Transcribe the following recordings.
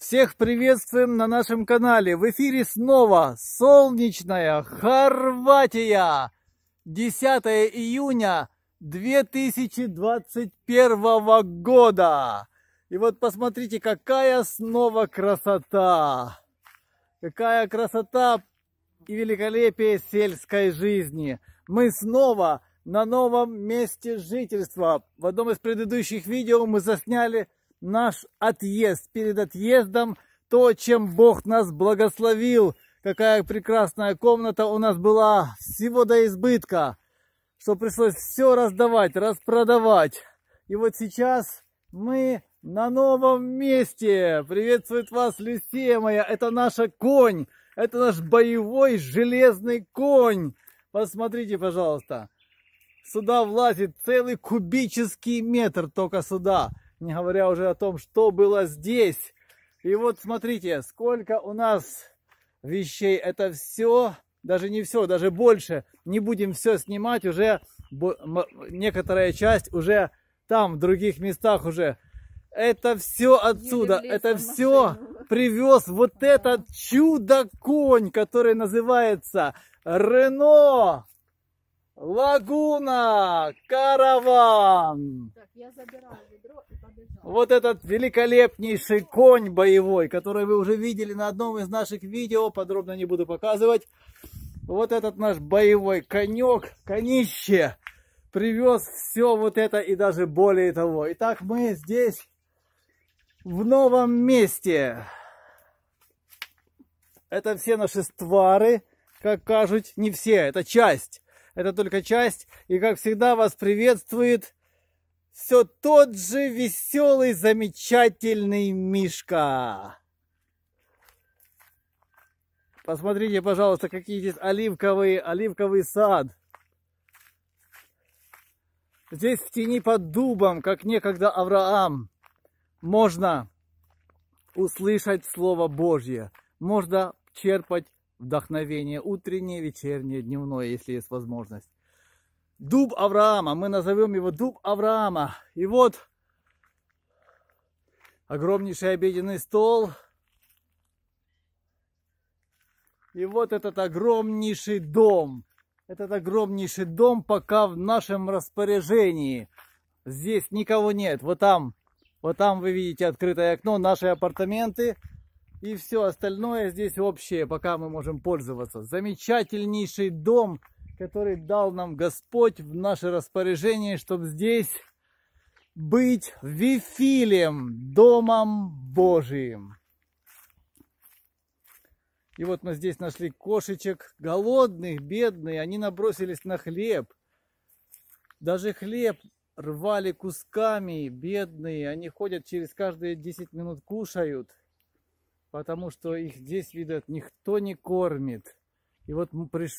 Всех приветствуем на нашем канале. В эфире снова солнечная Хорватия. 10 июня 2021 года. И вот посмотрите, какая снова красота. Какая красота и великолепие сельской жизни. Мы снова на новом месте жительства. В одном из предыдущих видео мы засняли наш отъезд, перед отъездом то, чем Бог нас благословил. Какая прекрасная комната у нас была, всего до избытка, что пришлось все раздавать, распродавать. И вот сейчас мы на новом месте. Приветствует вас Люсия моя, это наша конь, это наш боевой железный конь. Посмотрите, пожалуйста, сюда влазит целый кубический метр только сюда не говоря уже о том, что было здесь. И вот смотрите, сколько у нас вещей. Это все, даже не все, даже больше. Не будем все снимать, уже некоторая часть уже там, в других местах уже. Это все отсюда, это все привез вот этот чудо-конь, который называется Рено. Лагуна, караван. Так, я забираю ведро и побежал. Вот этот великолепнейший конь боевой, который вы уже видели на одном из наших видео, подробно не буду показывать. Вот этот наш боевой конек, конище, привез все вот это и даже более того. Итак, мы здесь в новом месте. Это все наши ствары, как кажут, не все, это часть. Это только часть. И, как всегда, вас приветствует все тот же веселый, замечательный Мишка. Посмотрите, пожалуйста, какие здесь оливковые, оливковый сад. Здесь в тени под дубом, как некогда Авраам, можно услышать Слово Божье, можно черпать вдохновение утреннее, вечернее, дневное, если есть возможность. Дуб Авраама, мы назовем его Дуб Авраама. И вот огромнейший обеденный стол. И вот этот огромнейший дом. Этот огромнейший дом пока в нашем распоряжении. Здесь никого нет. Вот там, вот там вы видите открытое окно, наши апартаменты. И все остальное здесь общее, пока мы можем пользоваться. Замечательнейший дом, который дал нам Господь в наше распоряжение, чтобы здесь быть Вифилем, Домом Божиим. И вот мы здесь нашли кошечек, голодных, бедные, они набросились на хлеб. Даже хлеб рвали кусками, бедные, они ходят через каждые 10 минут, кушают потому что их здесь, видят, никто не кормит. И вот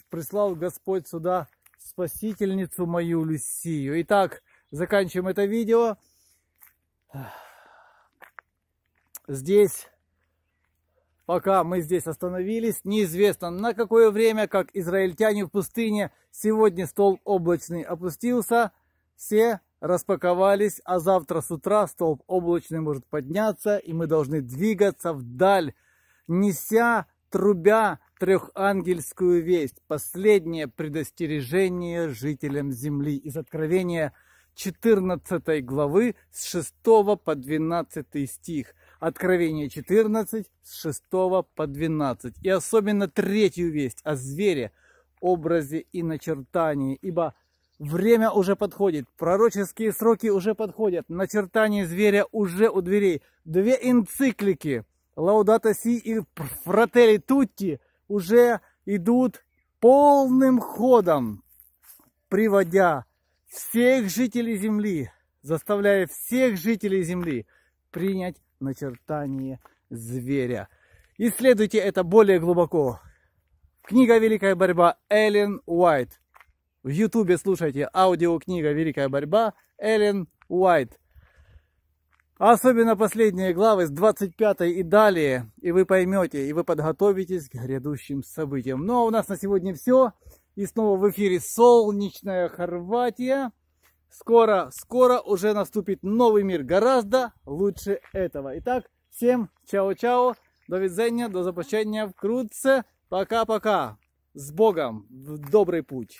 прислал Господь сюда спасительницу мою Люсию. Итак, заканчиваем это видео. Здесь, пока мы здесь остановились, неизвестно на какое время, как израильтяне в пустыне, сегодня стол облачный опустился, все распаковались, а завтра с утра столб облачный может подняться, и мы должны двигаться вдаль, неся, трубя трехангельскую весть, последнее предостережение жителям земли из Откровения 14 главы с 6 по 12 стих. Откровение 14 с 6 по 12. И особенно третью весть о звере, образе и начертании, ибо – Время уже подходит, пророческие сроки уже подходят, начертание зверя уже у дверей. Две энциклики, Лаудата Си и фратели Тутти, уже идут полным ходом, приводя всех жителей Земли, заставляя всех жителей Земли принять начертание зверя. Исследуйте это более глубоко. Книга «Великая борьба» Эллен Уайт. В Ютубе слушайте аудиокнига «Великая борьба» Эллен Уайт. Особенно последние главы с 25 и далее, и вы поймете, и вы подготовитесь к грядущим событиям. Ну а у нас на сегодня все. И снова в эфире солнечная Хорватия. Скоро, скоро уже наступит новый мир, гораздо лучше этого. Итак, всем чао-чао, до видения, до запущения вкрутце. Пока-пока. С Богом, в добрый путь.